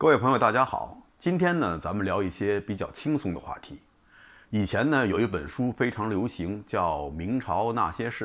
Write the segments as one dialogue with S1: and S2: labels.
S1: 各位朋友，大家好。今天呢，咱们聊一些比较轻松的话题。以前呢，有一本书非常流行，叫《明朝那些事》，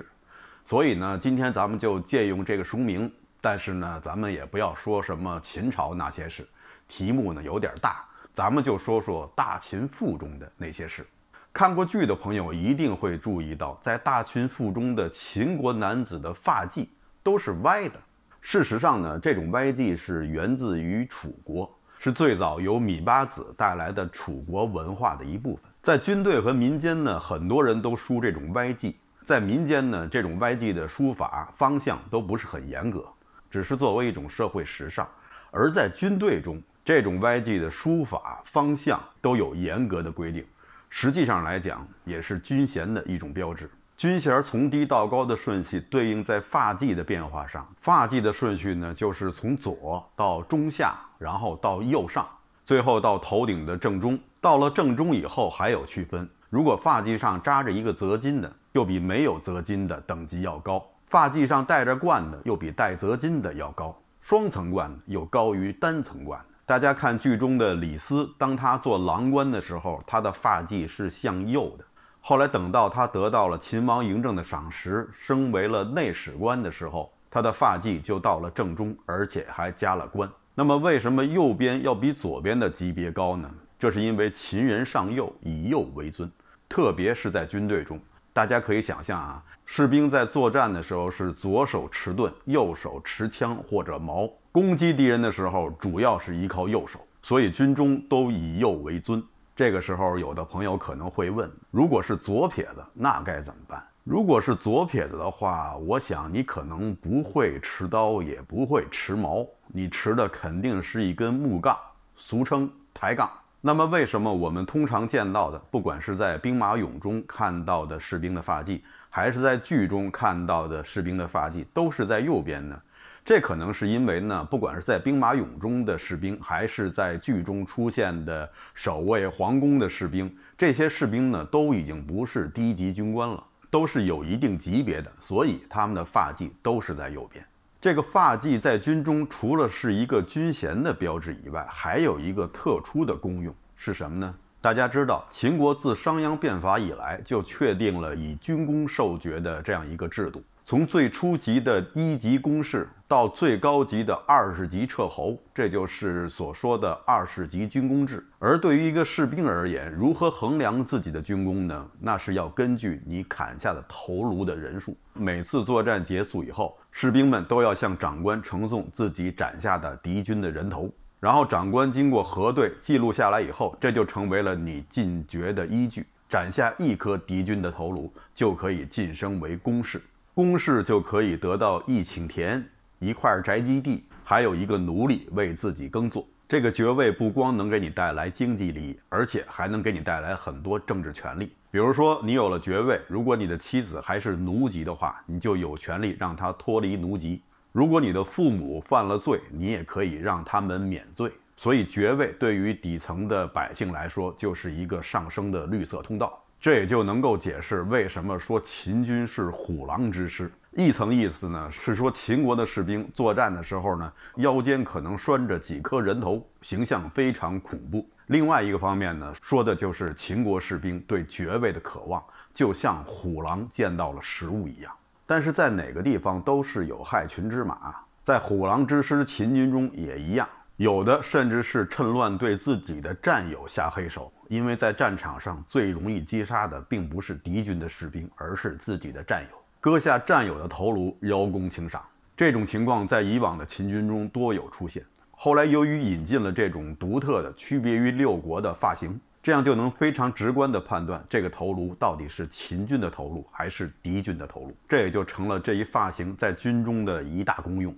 S1: 所以呢，今天咱们就借用这个书名。但是呢，咱们也不要说什么秦朝那些事，题目呢有点大，咱们就说说《大秦赋》中的那些事。看过剧的朋友一定会注意到，在《大秦赋》中的秦国男子的发髻都是歪的。事实上呢，这种歪字是源自于楚国，是最早由芈八子带来的楚国文化的一部分。在军队和民间呢，很多人都梳这种歪字。在民间呢，这种歪字的书法方向都不是很严格，只是作为一种社会时尚；而在军队中，这种歪字的书法方向都有严格的规定。实际上来讲，也是军衔的一种标志。军衔从低到高的顺序对应在发髻的变化上，发髻的顺序呢，就是从左到中下，然后到右上，最后到头顶的正中。到了正中以后还有区分，如果发髻上扎着一个泽金的，又比没有泽金的等级要高；发髻上戴着冠的，又比戴泽金的要高；双层冠又高于单层冠。大家看剧中的李斯，当他做郎官的时候，他的发髻是向右的。后来等到他得到了秦王嬴政的赏识，升为了内史官的时候，他的发髻就到了正中，而且还加了官。那么为什么右边要比左边的级别高呢？这是因为秦人上右，以右为尊，特别是在军队中，大家可以想象啊，士兵在作战的时候是左手持盾，右手持枪或者矛，攻击敌人的时候主要是依靠右手，所以军中都以右为尊。这个时候，有的朋友可能会问：如果是左撇子，那该怎么办？如果是左撇子的话，我想你可能不会持刀，也不会持矛，你持的肯定是一根木杠，俗称抬杠。那么，为什么我们通常见到的，不管是在兵马俑中看到的士兵的发髻，还是在剧中看到的士兵的发髻，都是在右边呢？这可能是因为呢，不管是在兵马俑中的士兵，还是在剧中出现的守卫皇宫的士兵，这些士兵呢都已经不是低级军官了，都是有一定级别的，所以他们的发髻都是在右边。这个发髻在军中除了是一个军衔的标志以外，还有一个特殊的功用是什么呢？大家知道，秦国自商鞅变法以来，就确定了以军功授爵的这样一个制度。从最初级的一级公势，到最高级的二十级彻侯，这就是所说的二十级军功制。而对于一个士兵而言，如何衡量自己的军功呢？那是要根据你砍下的头颅的人数。每次作战结束以后，士兵们都要向长官呈送自己斩下的敌军的人头，然后长官经过核对、记录下来以后，这就成为了你晋爵的依据。斩下一颗敌军的头颅，就可以晋升为公士。公示就可以得到一顷田、一块宅基地，还有一个奴隶为自己耕作。这个爵位不光能给你带来经济利益，而且还能给你带来很多政治权利。比如说，你有了爵位，如果你的妻子还是奴籍的话，你就有权利让她脱离奴籍；如果你的父母犯了罪，你也可以让他们免罪。所以，爵位对于底层的百姓来说，就是一个上升的绿色通道。这也就能够解释为什么说秦军是虎狼之师。一层意思呢，是说秦国的士兵作战的时候呢，腰间可能拴着几颗人头，形象非常恐怖。另外一个方面呢，说的就是秦国士兵对爵位的渴望，就像虎狼见到了食物一样。但是在哪个地方都是有害群之马，在虎狼之师秦军中也一样。有的甚至是趁乱对自己的战友下黑手，因为在战场上最容易击杀的并不是敌军的士兵，而是自己的战友，割下战友的头颅邀功请赏。这种情况在以往的秦军中多有出现。后来由于引进了这种独特的、区别于六国的发型，这样就能非常直观地判断这个头颅到底是秦军的头颅还是敌军的头颅，这也就成了这一发型在军中的一大功用。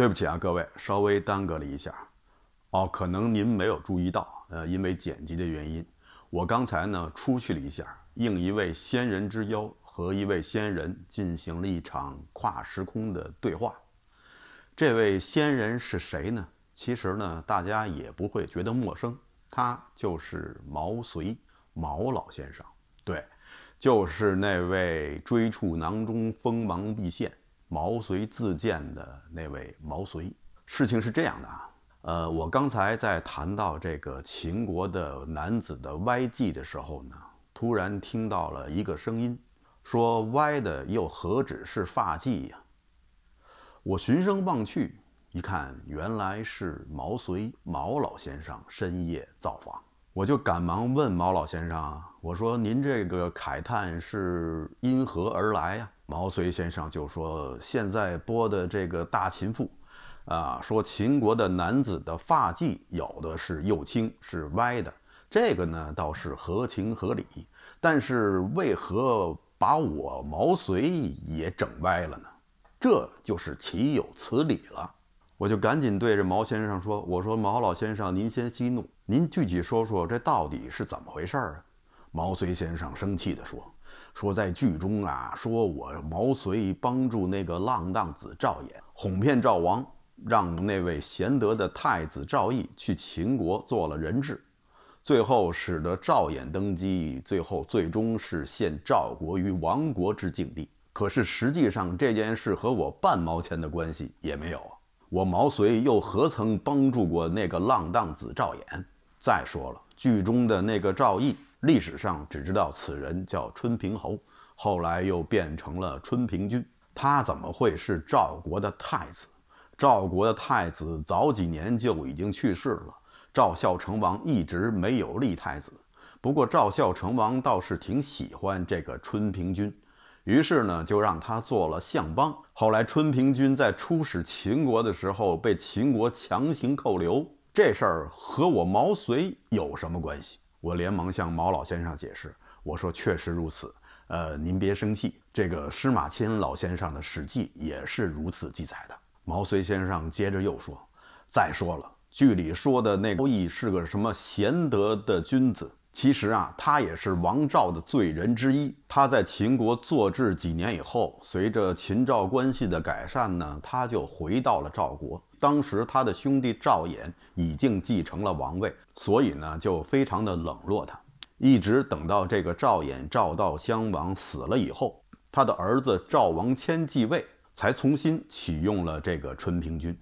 S1: 对不起啊，各位，稍微耽搁了一下，哦，可能您没有注意到，呃，因为剪辑的原因，我刚才呢出去了一下，应一位仙人之邀，和一位仙人进行了一场跨时空的对话。这位仙人是谁呢？其实呢，大家也不会觉得陌生，他就是毛遂毛老先生，对，就是那位追处囊中锋芒毕现。毛遂自荐的那位毛遂，事情是这样的啊，呃，我刚才在谈到这个秦国的男子的歪髻的时候呢，突然听到了一个声音，说歪的又何止是发髻呀？我循声望去，一看原来是毛遂毛老先生深夜造访。我就赶忙问毛老先生：“我说您这个慨叹是因何而来呀？”毛遂先生就说：“现在播的这个大秦赋，啊，说秦国的男子的发髻有的是右倾是歪的，这个呢倒是合情合理。但是为何把我毛遂也整歪了呢？这就是岂有此理了。”我就赶紧对着毛先生说：“我说毛老先生，您先息怒，您具体说说这到底是怎么回事儿啊？”毛遂先生生气地说：“说在剧中啊，说我毛遂帮助那个浪荡子赵衍哄骗赵王，让那位贤德的太子赵毅去秦国做了人质，最后使得赵衍登基，最后最终是陷赵国于亡国之境地。可是实际上这件事和我半毛钱的关系也没有。”我毛遂又何曾帮助过那个浪荡子赵衍？再说了，剧中的那个赵毅，历史上只知道此人叫春平侯，后来又变成了春平君。他怎么会是赵国的太子？赵国的太子早几年就已经去世了。赵孝成王一直没有立太子，不过赵孝成王倒是挺喜欢这个春平君。于是呢，就让他做了相邦。后来，春平君在出使秦国的时候，被秦国强行扣留。这事儿和我毛遂有什么关系？我连忙向毛老先生解释，我说确实如此。呃，您别生气，这个司马迁老先生的《史记》也是如此记载的。毛遂先生接着又说：“再说了，剧里说的那高义是个什么贤德的君子？”其实啊，他也是王赵的罪人之一。他在秦国坐治几年以后，随着秦赵关系的改善呢，他就回到了赵国。当时他的兄弟赵衍已经继承了王位，所以呢就非常的冷落他。一直等到这个赵衍赵悼襄王死了以后，他的儿子赵王迁继位，才重新启用了这个春平君。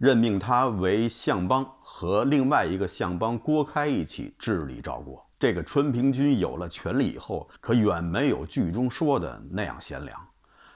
S1: 任命他为相邦，和另外一个相邦郭开一起治理赵国。这个春平君有了权力以后，可远没有剧中说的那样贤良。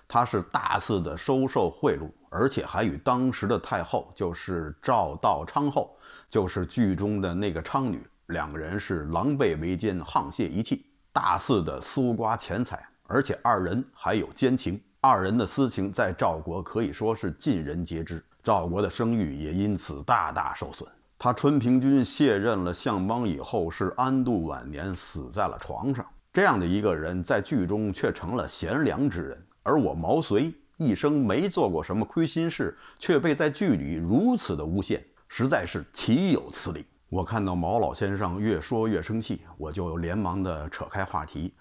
S1: 他是大肆的收受贿赂，而且还与当时的太后，就是赵悼昌后，就是剧中的那个昌女，两个人是狼狈为奸，沆瀣一气，大肆的搜刮钱财，而且二人还有奸情。二人的私情在赵国可以说是尽人皆知。赵国的声誉也因此大大受损。他春平君卸任了相邦以后，是安度晚年，死在了床上。这样的一个人，在剧中却成了贤良之人，而我毛遂一生没做过什么亏心事，却被在剧里如此的诬陷，实在是岂有此理！我看到毛老先生越说越生气，我就连忙的扯开话题，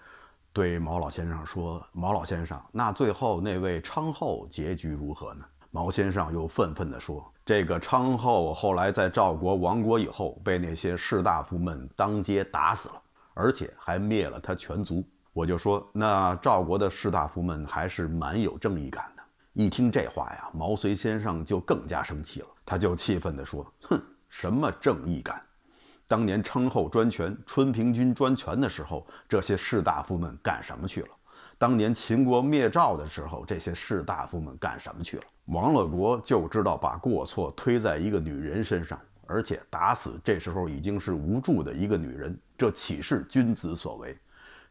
S1: 对毛老先生说：“毛老先生，那最后那位昌后结局如何呢？”毛先生又愤愤地说：“这个昌后后来在赵国亡国以后，被那些士大夫们当街打死了，而且还灭了他全族。”我就说：“那赵国的士大夫们还是蛮有正义感的。”一听这话呀，毛遂先生就更加生气了，他就气愤地说：“哼，什么正义感？当年昌后专权、春平君专权的时候，这些士大夫们干什么去了？”当年秦国灭赵的时候，这些士大夫们干什么去了？亡了国就知道把过错推在一个女人身上，而且打死这时候已经是无助的一个女人，这岂是君子所为？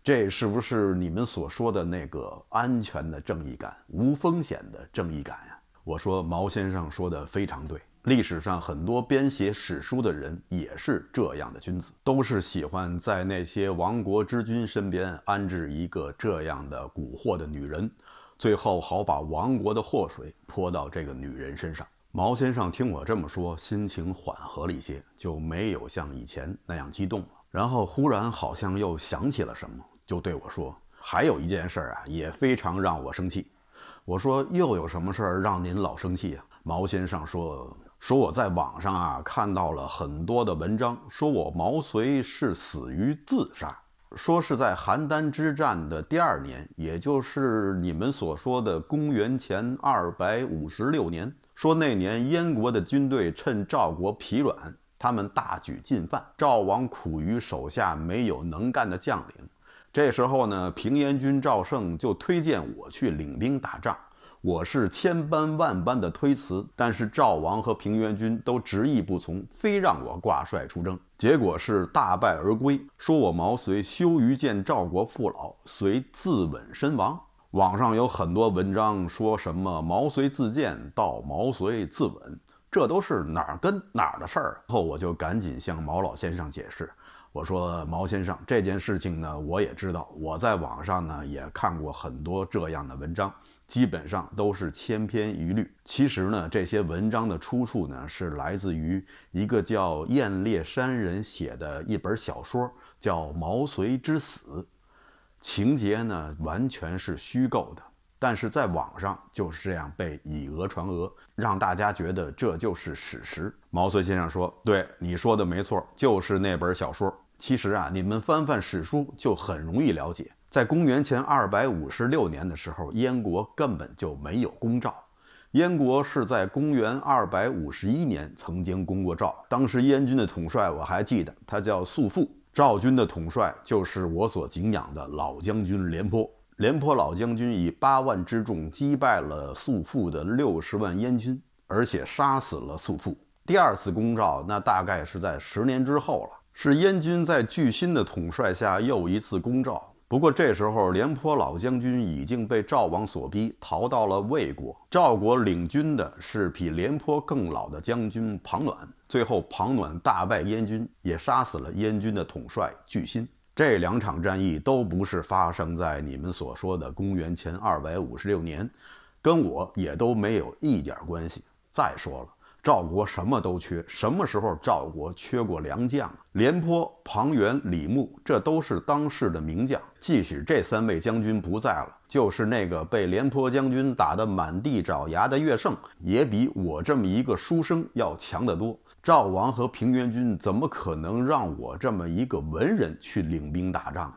S1: 这是不是你们所说的那个安全的正义感、无风险的正义感呀？我说毛先生说的非常对。历史上很多编写史书的人也是这样的君子，都是喜欢在那些亡国之君身边安置一个这样的蛊惑的女人，最后好把亡国的祸水泼到这个女人身上。毛先生听我这么说，心情缓和了一些，就没有像以前那样激动了。然后忽然好像又想起了什么，就对我说：“还有一件事啊，也非常让我生气。”我说：“又有什么事儿让您老生气啊？”毛先生说。说我在网上啊看到了很多的文章，说我毛遂是死于自杀，说是在邯郸之战的第二年，也就是你们所说的公元前二百五十六年。说那年燕国的军队趁赵国疲软，他们大举进犯，赵王苦于手下没有能干的将领，这时候呢，平原君赵胜就推荐我去领兵打仗。我是千般万般的推辞，但是赵王和平原君都执意不从，非让我挂帅出征，结果是大败而归，说我毛遂羞于见赵国父老，遂自刎身亡。网上有很多文章说什么毛遂自荐到毛遂自刎，这都是哪儿跟哪儿的事儿。后我就赶紧向毛老先生解释，我说毛先生这件事情呢，我也知道，我在网上呢也看过很多这样的文章。基本上都是千篇一律。其实呢，这些文章的出处呢是来自于一个叫燕烈山人写的一本小说，叫《毛遂之死》，情节呢完全是虚构的。但是在网上就是这样被以讹传讹，让大家觉得这就是史实。毛遂先生说：“对，你说的没错，就是那本小说。其实啊，你们翻翻史书就很容易了解。”在公元前二百五十六年的时候，燕国根本就没有公赵。燕国是在公元二百五十一年曾经攻过赵，当时燕军的统帅我还记得，他叫素负。赵军的统帅就是我所敬仰的老将军廉颇。廉颇老将军以八万之众击败了素负的六十万燕军，而且杀死了素负。第二次攻赵，那大概是在十年之后了，是燕军在巨星的统帅下又一次攻赵。不过这时候，廉颇老将军已经被赵王所逼，逃到了魏国。赵国领军的是比廉颇更老的将军庞暖。最后，庞暖大败燕军，也杀死了燕军的统帅巨辛。这两场战役都不是发生在你们所说的公元前二百五十六年，跟我也都没有一点关系。再说了。赵国什么都缺，什么时候赵国缺过良将？廉颇、庞涓、李牧，这都是当世的名将。即使这三位将军不在了，就是那个被廉颇将军打得满地找牙的乐胜，也比我这么一个书生要强得多。赵王和平原君怎么可能让我这么一个文人去领兵打仗呢？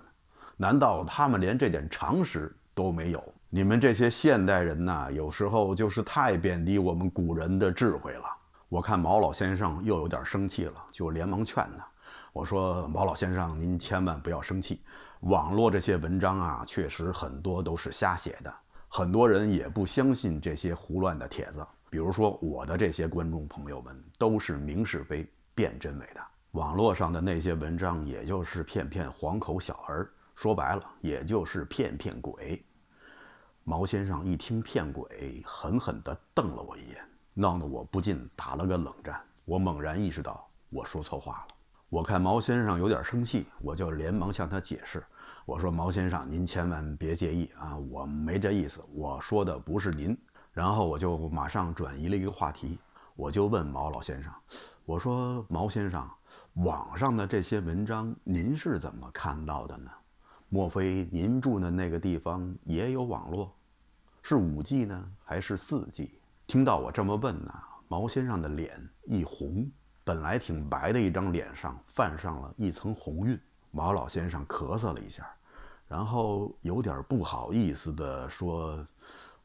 S1: 难道他们连这点常识都没有？你们这些现代人呐，有时候就是太贬低我们古人的智慧了。我看毛老先生又有点生气了，就连忙劝他：“我说毛老先生，您千万不要生气。网络这些文章啊，确实很多都是瞎写的，很多人也不相信这些胡乱的帖子。比如说我的这些观众朋友们，都是明是非、辨真伪的。网络上的那些文章，也就是骗骗黄口小儿，说白了，也就是骗骗鬼。”毛先生一听骗鬼，狠狠的瞪了我一眼。弄得我不禁打了个冷战，我猛然意识到我说错话了。我看毛先生有点生气，我就连忙向他解释。我说：“毛先生，您千万别介意啊，我没这意思，我说的不是您。”然后我就马上转移了一个话题，我就问毛老先生：“我说毛先生，网上的这些文章您是怎么看到的呢？莫非您住的那个地方也有网络？是五 G 呢，还是四 G？” 听到我这么问呢，毛先生的脸一红，本来挺白的一张脸上泛上了一层红晕。毛老先生咳嗽了一下，然后有点不好意思地说：“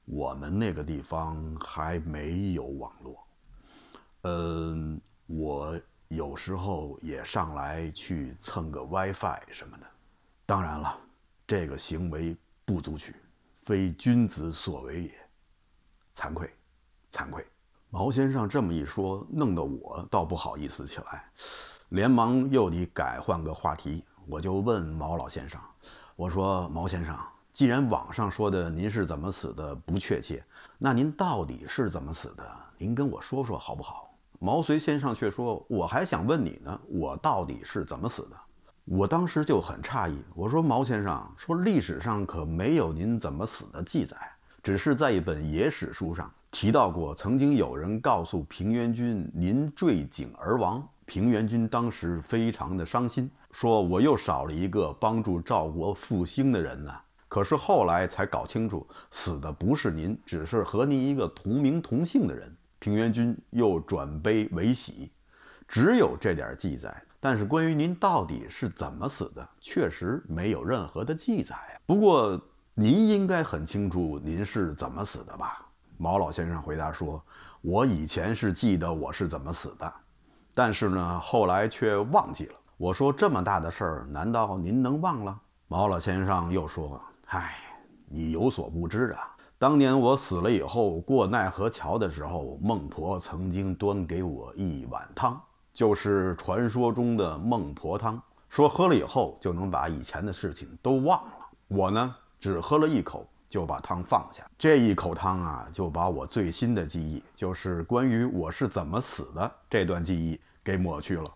S1: 我们那个地方还没有网络，嗯，我有时候也上来去蹭个 WiFi 什么的。当然了，这个行为不足取，非君子所为也，惭愧。”惭愧，毛先生这么一说，弄得我倒不好意思起来，连忙又得改换个话题。我就问毛老先生：“我说毛先生，既然网上说的您是怎么死的不确切，那您到底是怎么死的？您跟我说说好不好？”毛遂先生却说：“我还想问你呢，我到底是怎么死的？”我当时就很诧异，我说：“毛先生，说历史上可没有您怎么死的记载，只是在一本野史书上。”提到过，曾经有人告诉平原君：“您坠井而亡。”平原君当时非常的伤心，说：“我又少了一个帮助赵国复兴的人呢。”可是后来才搞清楚，死的不是您，只是和您一个同名同姓的人。平原君又转悲为喜。只有这点记载，但是关于您到底是怎么死的，确实没有任何的记载不过您应该很清楚您是怎么死的吧？毛老先生回答说：“我以前是记得我是怎么死的，但是呢，后来却忘记了。”我说：“这么大的事儿，难道您能忘了？”毛老先生又说：“唉，你有所不知啊，当年我死了以后过奈何桥的时候，孟婆曾经端给我一碗汤，就是传说中的孟婆汤，说喝了以后就能把以前的事情都忘了。我呢，只喝了一口。”就把汤放下，这一口汤啊，就把我最新的记忆，就是关于我是怎么死的这段记忆给抹去了。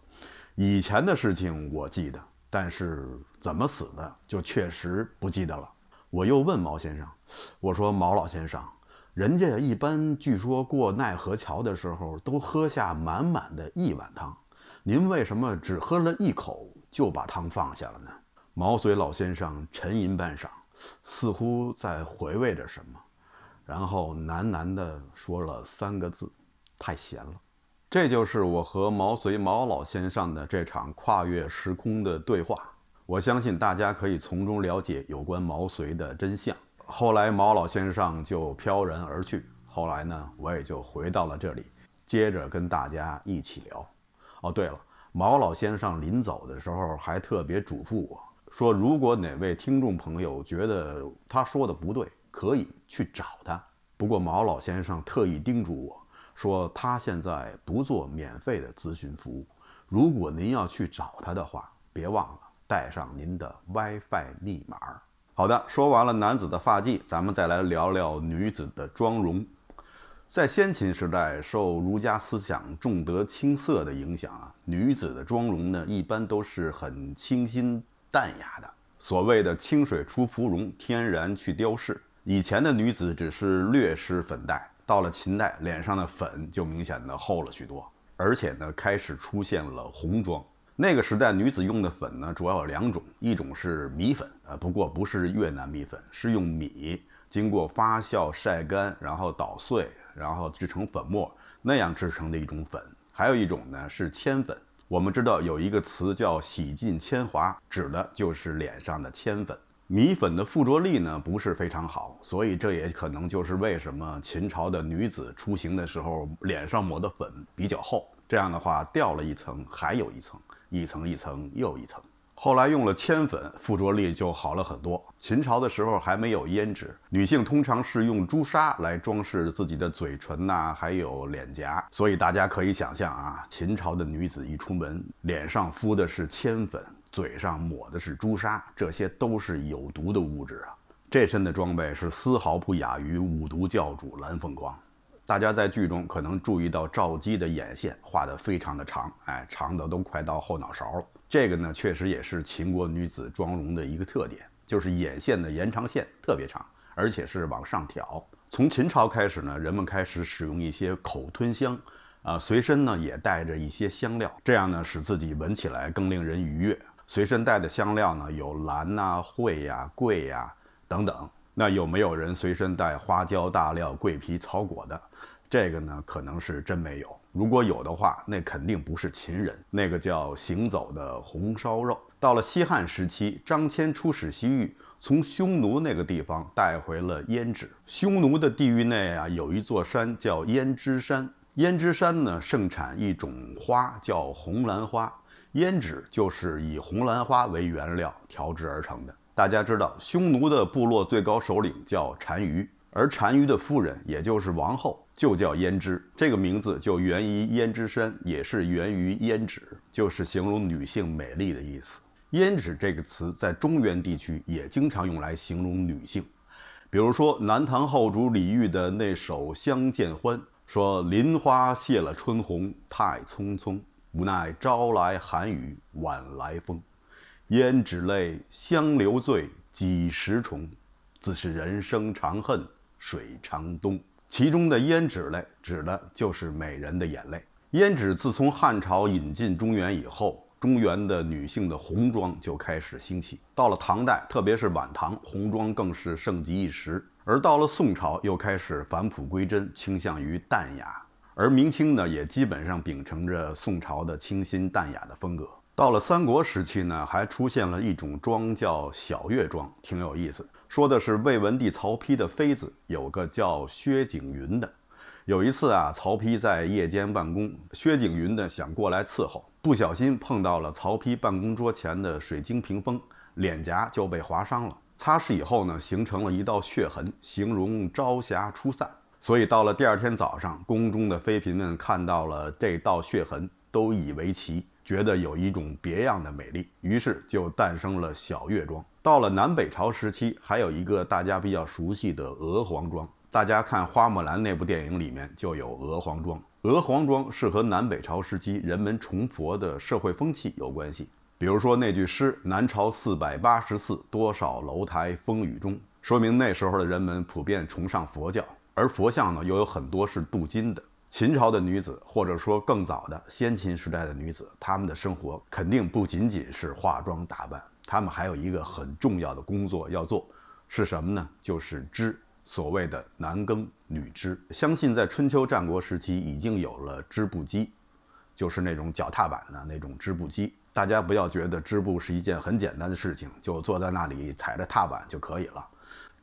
S1: 以前的事情我记得，但是怎么死的就确实不记得了。我又问毛先生：“我说毛老先生，人家一般据说过奈何桥的时候都喝下满满的一碗汤，您为什么只喝了一口就把汤放下了呢？”毛遂老先生沉吟半晌。似乎在回味着什么，然后喃喃地说了三个字：“太闲了。”这就是我和毛遂毛老先生的这场跨越时空的对话。我相信大家可以从中了解有关毛遂的真相。后来毛老先生就飘然而去。后来呢，我也就回到了这里，接着跟大家一起聊。哦，对了，毛老先生临走的时候还特别嘱咐我。说如果哪位听众朋友觉得他说的不对，可以去找他。不过毛老先生特意叮嘱我说，他现在不做免费的咨询服务。如果您要去找他的话，别忘了带上您的 WiFi 密码。好的，说完了男子的发髻，咱们再来聊聊女子的妆容。在先秦时代，受儒家思想重德轻色的影响啊，女子的妆容呢，一般都是很清新。淡雅的，所谓的清水出芙蓉，天然去雕饰。以前的女子只是略施粉黛，到了秦代，脸上的粉就明显的厚了许多，而且呢，开始出现了红妆。那个时代女子用的粉呢，主要有两种，一种是米粉啊，不过不是越南米粉，是用米经过发酵、晒干，然后捣碎，然后制成粉末那样制成的一种粉。还有一种呢是铅粉。我们知道有一个词叫“洗尽铅华”，指的就是脸上的铅粉。米粉的附着力呢，不是非常好，所以这也可能就是为什么秦朝的女子出行的时候，脸上抹的粉比较厚。这样的话，掉了一层，还有一层，一层一层又一层。后来用了铅粉，附着力就好了很多。秦朝的时候还没有胭脂，女性通常是用朱砂来装饰自己的嘴唇呐，还有脸颊。所以大家可以想象啊，秦朝的女子一出门，脸上敷的是铅粉，嘴上抹的是朱砂，这些都是有毒的物质啊。这身的装备是丝毫不亚于五毒教主蓝凤凰。大家在剧中可能注意到赵姬的眼线画的非常的长，哎，长的都快到后脑勺了。这个呢，确实也是秦国女子妆容的一个特点，就是眼线的延长线特别长，而且是往上挑。从秦朝开始呢，人们开始使用一些口吞香，啊，随身呢也带着一些香料，这样呢使自己闻起来更令人愉悦。随身带的香料呢有兰啊、蕙呀、桂呀等等。那有没有人随身带花椒、大料、桂皮、草果的？这个呢，可能是真没有。如果有的话，那肯定不是秦人。那个叫“行走的红烧肉”。到了西汉时期，张骞出使西域，从匈奴那个地方带回了胭脂。匈奴的地域内啊，有一座山叫胭脂山。胭脂山呢，盛产一种花，叫红兰花。胭脂就是以红兰花为原料调制而成的。大家知道，匈奴的部落最高首领叫单于。而单于的夫人，也就是王后，就叫胭脂。这个名字就源于胭脂山，也是源于胭脂，就是形容女性美丽的意思。胭脂这个词在中原地区也经常用来形容女性，比如说南唐后主李煜的那首《相见欢》，说“林花谢了春红，太匆匆。无奈朝来寒雨晚来风，胭脂泪，相留醉，几时重？自是人生长恨。”水长东，其中的胭脂泪指的就是美人的眼泪。胭脂自从汉朝引进中原以后，中原的女性的红妆就开始兴起。到了唐代，特别是晚唐，红妆更是盛极一时。而到了宋朝，又开始返璞归真，倾向于淡雅。而明清呢，也基本上秉承着宋朝的清新淡雅的风格。到了三国时期呢，还出现了一种妆叫小月妆，挺有意思。说的是魏文帝曹丕的妃子，有个叫薛景云的。有一次啊，曹丕在夜间办公，薛景云呢想过来伺候，不小心碰到了曹丕办公桌前的水晶屏风，脸颊就被划伤了。擦拭以后呢，形成了一道血痕，形容朝霞初散。所以到了第二天早上，宫中的妃嫔们看到了这道血痕，都以为奇。觉得有一种别样的美丽，于是就诞生了小月妆。到了南北朝时期，还有一个大家比较熟悉的鹅黄妆。大家看《花木兰》那部电影里面就有鹅黄妆。鹅黄妆是和南北朝时期人们崇佛的社会风气有关系。比如说那句诗“南朝四百八十寺，多少楼台风雨中”，说明那时候的人们普遍崇尚佛教，而佛像呢又有很多是镀金的。秦朝的女子，或者说更早的先秦时代的女子，她们的生活肯定不仅仅是化妆打扮，她们还有一个很重要的工作要做，是什么呢？就是织，所谓的男耕女织。相信在春秋战国时期已经有了织布机，就是那种脚踏板的那种织布机。大家不要觉得织布是一件很简单的事情，就坐在那里踩着踏板就可以了。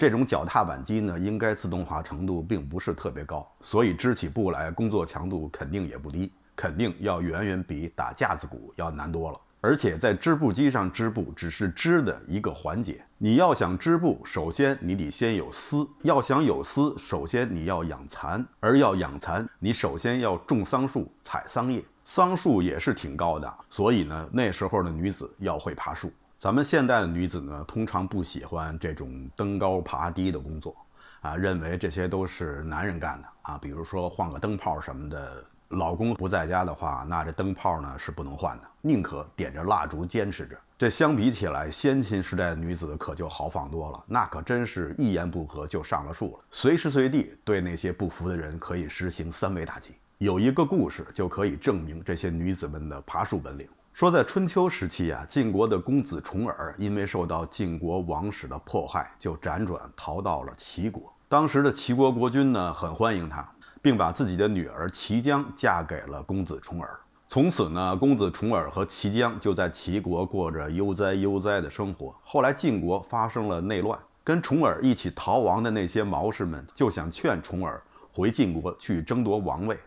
S1: 这种脚踏板机呢，应该自动化程度并不是特别高，所以织起布来工作强度肯定也不低，肯定要远远比打架子鼓要难多了。而且在织布机上织布只是织的一个环节，你要想织布，首先你得先有丝；要想有丝，首先你要养蚕；而要养蚕，你首先要种桑树、采桑叶。桑树也是挺高的，所以呢，那时候的女子要会爬树。咱们现代的女子呢，通常不喜欢这种登高爬低的工作啊，认为这些都是男人干的啊。比如说换个灯泡什么的，老公不在家的话，那这灯泡呢是不能换的，宁可点着蜡烛坚持着。这相比起来，先秦时代的女子可就豪放多了，那可真是一言不合就上了树了，随时随地对那些不服的人可以实行三维打击。有一个故事就可以证明这些女子们的爬树本领。说，在春秋时期啊，晋国的公子重耳因为受到晋国王室的迫害，就辗转逃到了齐国。当时的齐国国君呢，很欢迎他，并把自己的女儿齐姜嫁给了公子重耳。从此呢，公子重耳和齐姜就在齐国过着悠哉悠哉的生活。后来，晋国发生了内乱，跟重耳一起逃亡的那些毛氏们就想劝重耳回晋国去争夺王位。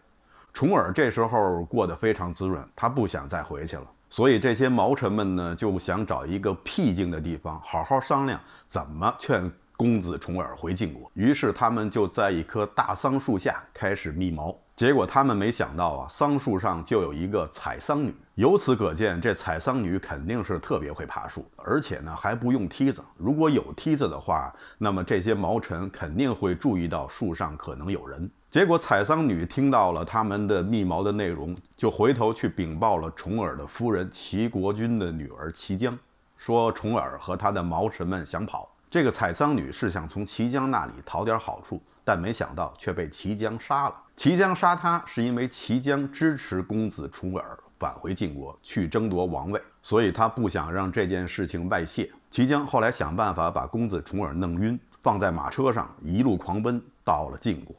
S1: 重耳这时候过得非常滋润，他不想再回去了。所以这些毛臣们呢，就想找一个僻静的地方，好好商量怎么劝公子重耳回晋国。于是他们就在一棵大桑树下开始密谋。结果他们没想到啊，桑树上就有一个采桑女。由此可见，这采桑女肯定是特别会爬树，而且呢还不用梯子。如果有梯子的话，那么这些毛臣肯定会注意到树上可能有人。结果采桑女听到了他们的密谋的内容，就回头去禀报了重耳的夫人齐国君的女儿齐姜，说重耳和他的谋臣们想跑。这个采桑女是想从齐姜那里讨点好处，但没想到却被齐姜杀了。齐姜杀他是因为齐姜支持公子重耳返回晋国去争夺王位，所以他不想让这件事情外泄。齐姜后来想办法把公子重耳弄晕，放在马车上，一路狂奔到了晋国。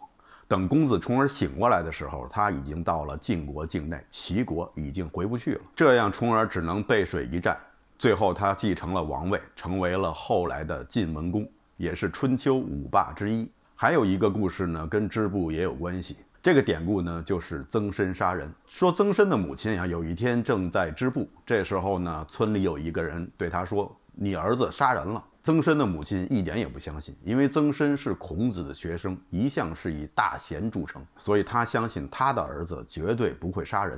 S1: 等公子重耳醒过来的时候，他已经到了晋国境内，齐国已经回不去了。这样，重耳只能背水一战。最后，他继承了王位，成为了后来的晋文公，也是春秋五霸之一。还有一个故事呢，跟织布也有关系。这个典故呢，就是曾参杀人。说曾参的母亲呀，有一天正在织布，这时候呢，村里有一个人对他说：“你儿子杀人了。”曾参的母亲一点也不相信，因为曾参是孔子的学生，一向是以大贤著称，所以他相信他的儿子绝对不会杀人。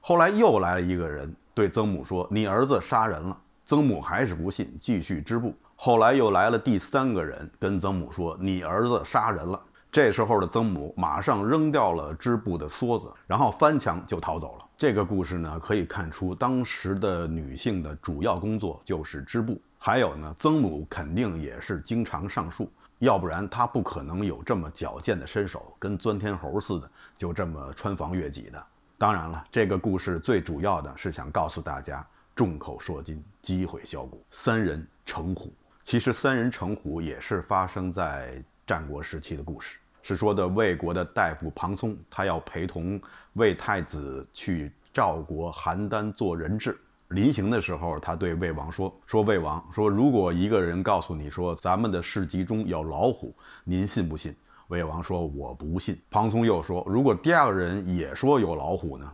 S1: 后来又来了一个人对曾母说：“你儿子杀人了。”曾母还是不信，继续织布。后来又来了第三个人跟曾母说：“你儿子杀人了。”这时候的曾母马上扔掉了织布的梭子，然后翻墙就逃走了。这个故事呢，可以看出当时的女性的主要工作就是织布。还有呢，曾母肯定也是经常上树，要不然她不可能有这么矫健的身手，跟钻天猴似的，就这么穿房越脊的。当然了，这个故事最主要的是想告诉大家：众口铄金，积毁销骨，三人成虎。其实，三人成虎也是发生在战国时期的故事，是说的魏国的大夫庞松，他要陪同魏太子去赵国邯郸做人质。临行的时候，他对魏王说：“说魏王说，如果一个人告诉你说咱们的市集中有老虎，您信不信？”魏王说：“我不信。”庞松又说：“如果第二个人也说有老虎呢？”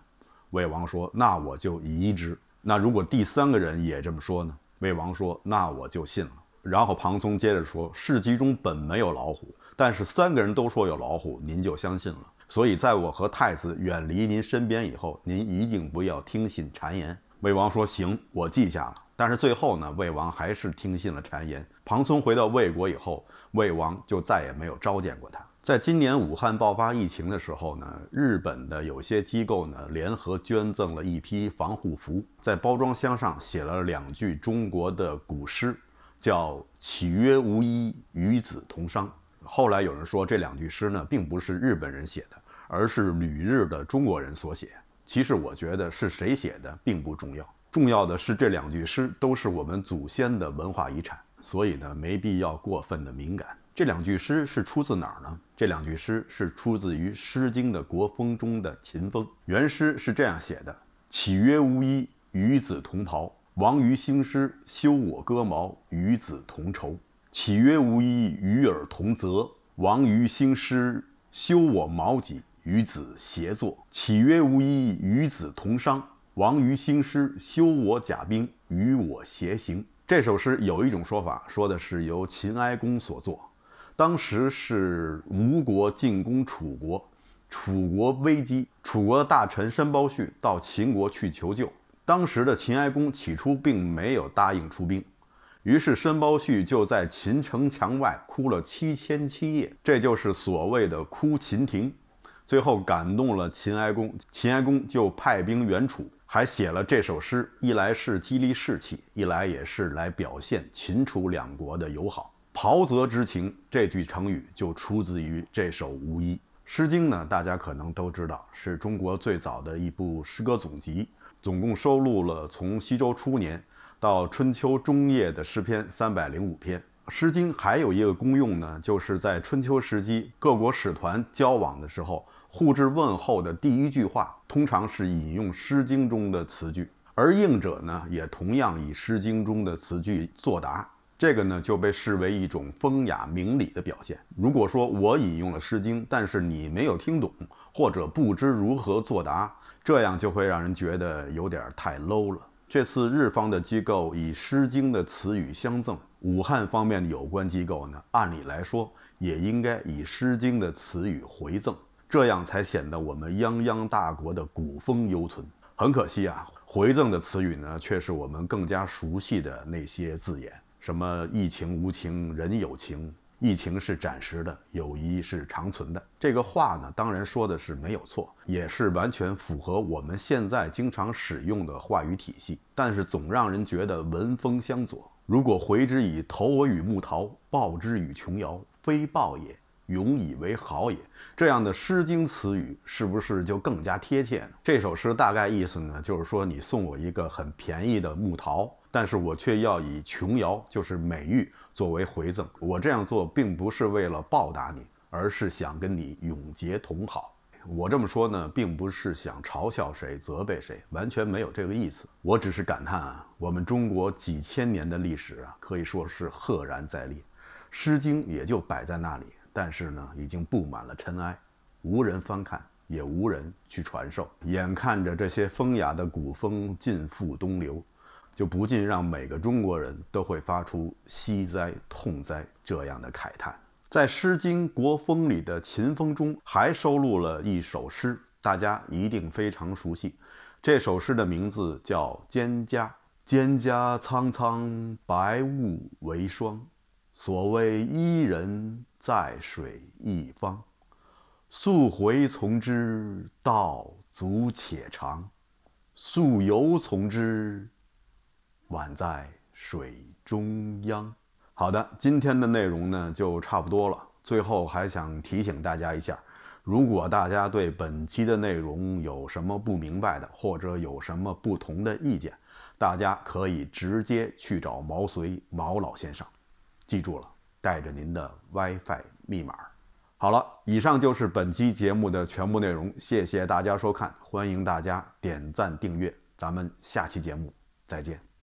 S1: 魏王说：“那我就疑之。”那如果第三个人也这么说呢？魏王说：“那我就信了。”然后庞松接着说：“市集中本没有老虎，但是三个人都说有老虎，您就相信了。所以在我和太子远离您身边以后，您一定不要听信谗言。”魏王说：“行，我记下了。”但是最后呢，魏王还是听信了谗言。庞涓回到魏国以后，魏王就再也没有召见过他。在今年武汉爆发疫情的时候呢，日本的有些机构呢联合捐赠了一批防护服，在包装箱上写了两句中国的古诗，叫“岂曰无衣，与子同裳”。后来有人说，这两句诗呢，并不是日本人写的，而是旅日的中国人所写。其实我觉得是谁写的并不重要，重要的是这两句诗都是我们祖先的文化遗产，所以呢，没必要过分的敏感。这两句诗是出自哪儿呢？这两句诗是出自于《诗经》的国风中的秦风。原诗是这样写的：“岂曰无衣，与子同袍。王于兴师，修我戈矛，与子同仇。岂曰无衣，与尔同泽。王于兴师，修我矛戟。”与子偕作，岂曰无衣？与子同裳。王于兴师，修我甲兵，与我偕行。这首诗有一种说法，说的是由秦哀公所作。当时是吴国进攻楚国，楚国危机，楚国的大臣申包胥到秦国去求救。当时的秦哀公起初并没有答应出兵，于是申包胥就在秦城墙外哭了七天七夜，这就是所谓的“哭秦庭”。最后感动了秦哀公，秦哀公就派兵援楚，还写了这首诗，一来是激励士气，一来也是来表现秦楚两国的友好。袍泽之情这句成语就出自于这首《无衣》。《诗经》呢，大家可能都知道，是中国最早的一部诗歌总集，总共收录了从西周初年到春秋中叶的诗篇三百零五篇。《诗经》还有一个功用呢，就是在春秋时期各国使团交往的时候。互致问候的第一句话，通常是引用《诗经》中的词句，而应者呢，也同样以《诗经》中的词句作答。这个呢，就被视为一种风雅明理的表现。如果说我引用了《诗经》，但是你没有听懂或者不知如何作答，这样就会让人觉得有点太 low 了。这次日方的机构以《诗经》的词语相赠，武汉方面的有关机构呢，按理来说也应该以《诗经》的词语回赠。这样才显得我们泱泱大国的古风犹存。很可惜啊，回赠的词语呢，却是我们更加熟悉的那些字眼，什么“疫情无情，人有情”，“疫情是暂时的，友谊是长存的”。这个话呢，当然说的是没有错，也是完全符合我们现在经常使用的话语体系。但是总让人觉得文风相左。如果回之以“投我以木桃，报之以琼瑶”，非报也。永以为豪也，这样的《诗经》词语是不是就更加贴切呢？这首诗大概意思呢，就是说你送我一个很便宜的木桃，但是我却要以琼瑶，就是美玉，作为回赠。我这样做并不是为了报答你，而是想跟你永结同好。我这么说呢，并不是想嘲笑谁、责备谁，完全没有这个意思。我只是感叹啊，我们中国几千年的历史啊，可以说是赫然在列，《诗经》也就摆在那里。但是呢，已经布满了尘埃，无人翻看，也无人去传授。眼看着这些风雅的古风尽付东流，就不禁让每个中国人都会发出惜哉、痛哉这样的慨叹。在《诗经·国风》里的《秦风》中，还收录了一首诗，大家一定非常熟悉。这首诗的名字叫《蒹葭》，蒹葭苍苍，白雾为霜。所谓伊人，在水一方。溯洄从之，道阻且长；溯游从之，宛在水中央。好的，今天的内容呢就差不多了。最后还想提醒大家一下，如果大家对本期的内容有什么不明白的，或者有什么不同的意见，大家可以直接去找毛遂毛老先生。记住了，带着您的 WiFi 密码。好了，以上就是本期节目的全部内容，谢谢大家收看，欢迎大家点赞订阅，咱们下期节目再见。